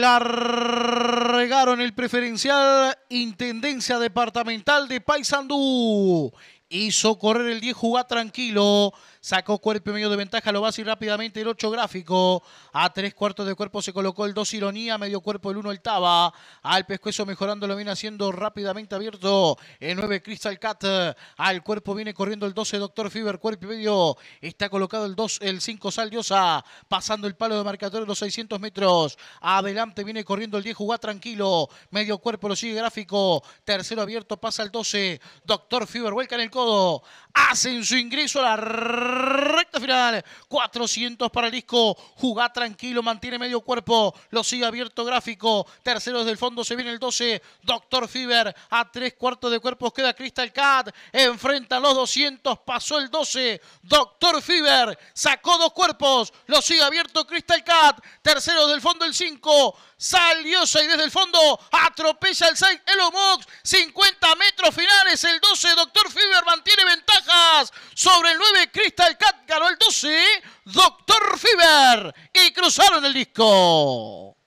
largaron el preferencial Intendencia Departamental de Paysandú. Hizo correr el 10, jugó tranquilo. Sacó cuerpo medio de ventaja, lo va así rápidamente el 8 gráfico. A tres cuartos de cuerpo se colocó el 2 Ironía, medio cuerpo el 1 el Taba. Al pescuezo mejorando lo viene haciendo rápidamente abierto el 9 Crystal Cat. Al cuerpo viene corriendo el 12 Doctor Fever, cuerpo y medio. Está colocado el 2, el 5 Saldiosa, pasando el palo de marcador los 600 metros. Adelante viene corriendo el 10 Jugá tranquilo. Medio cuerpo lo sigue gráfico. Tercero abierto pasa el 12. Doctor Fever vuelca en el hacen su ingreso a la final. 400 para el disco. Jugá tranquilo, mantiene medio cuerpo. Lo sigue abierto gráfico. Tercero del fondo se viene el 12. Doctor Fiber a tres cuartos de cuerpos queda Crystal Cat. Enfrenta los 200. Pasó el 12. Doctor Fiber sacó dos cuerpos. Lo sigue abierto Crystal Cat. Tercero del fondo el 5. Salió 6 desde el fondo. Atropella el 6. Elomox. 50 metros finales. El 12. Doctor Fiber mantiene ventaja sobre el 9 Crystal Cat ganó el 12, Doctor Fever y cruzaron el disco.